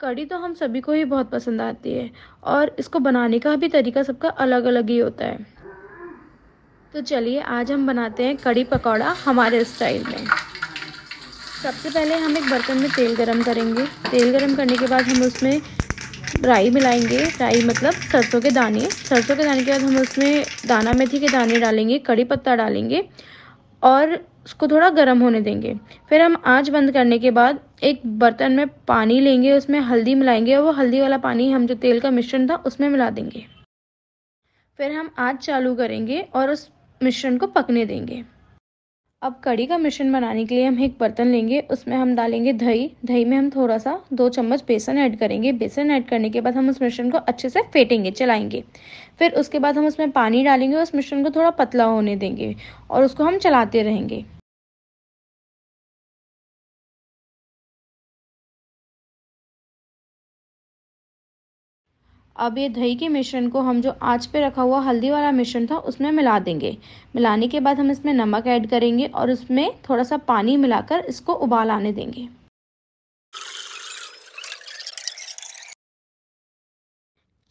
कड़ी तो हम सभी को ही बहुत पसंद आती है और इसको बनाने का भी तरीका सबका अलग अलग ही होता है तो चलिए आज हम बनाते हैं कड़ी पकौड़ा हमारे स्टाइल में सबसे पहले हम एक बर्तन में तेल गरम करेंगे तेल गरम करने के बाद हम उसमें राई मिलाएंगे राई मतलब सरसों के दाने सरसों के दाने के बाद हम उसमें दाना मेथी के दाने डालेंगे कड़ी पत्ता डालेंगे और उसको थोड़ा गर्म होने देंगे फिर हम आँच बंद करने के बाद एक बर्तन में पानी लेंगे उसमें हल्दी मिलाएंगे और वो हल्दी वाला पानी हम जो तेल का मिश्रण था उसमें मिला देंगे फिर हम आँच चालू करेंगे और उस मिश्रण को पकने देंगे अब कड़ी का मिश्रण बनाने के लिए हम एक बर्तन लेंगे उसमें हम डालेंगे दही दही में हम थोड़ा सा दो चम्मच बेसन ऐड करेंगे बेसन ऐड करने के बाद हम उस मिश्रण को अच्छे से फेंटेंगे चलाएंगे फिर उसके बाद हम उसमें पानी डालेंगे और उस मिश्रण को थोड़ा पतला होने देंगे और उसको हम चलाते रहेंगे अब ये दही के मिश्रण को हम जो आँच पे रखा हुआ हल्दी वाला मिश्रण था उसमें मिला देंगे मिलाने के बाद हम इसमें नमक ऐड करेंगे और उसमें थोड़ा सा पानी मिलाकर इसको उबाल आने देंगे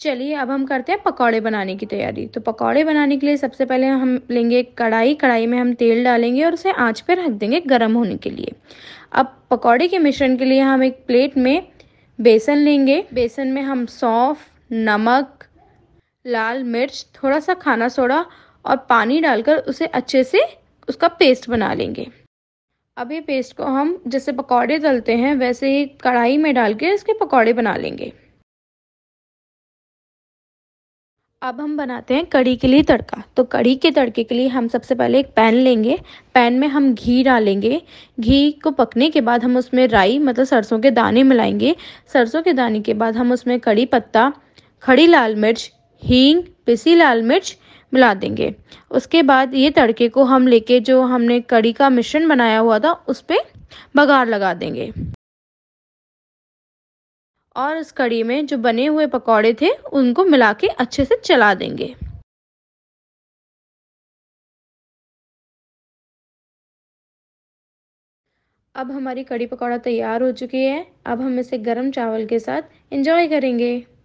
चलिए अब हम करते हैं पकौड़े बनाने की तैयारी तो पकौड़े बनाने के लिए सबसे पहले हम लेंगे कढ़ाई कढ़ाई में हम तेल डालेंगे और उसे आँच पर रख देंगे गर्म होने के लिए अब पकौड़े के मिश्रण के लिए हम एक प्लेट में बेसन लेंगे बेसन में हम सौंफ नमक लाल मिर्च थोड़ा सा खाना सोडा और पानी डालकर उसे अच्छे से उसका पेस्ट बना लेंगे अब ये पेस्ट को हम जैसे पकौड़े तलते हैं वैसे ही कढ़ाई में डाल के इसके पकौड़े बना लेंगे अब हम बनाते हैं कड़ी के लिए तड़का तो कड़ी के तड़के के लिए हम सबसे पहले एक पैन लेंगे पैन में हम घी डालेंगे घी को पकने के बाद हम उसमें राई मतलब सरसों के दाने मिलाएंगे सरसों के दाने के बाद हम उसमें कड़ी पत्ता खड़ी लाल मिर्च हींग पिसी लाल मिर्च मिला देंगे उसके बाद ये तड़के को हम लेके जो हमने कड़ी का मिश्रण बनाया हुआ था उस पर बघार लगा देंगे और इस कड़ी में जो बने हुए पकौड़े थे उनको मिला के अच्छे से चला देंगे अब हमारी कड़ी पकौड़ा तैयार हो चुकी है अब हम इसे गरम चावल के साथ एंजॉय करेंगे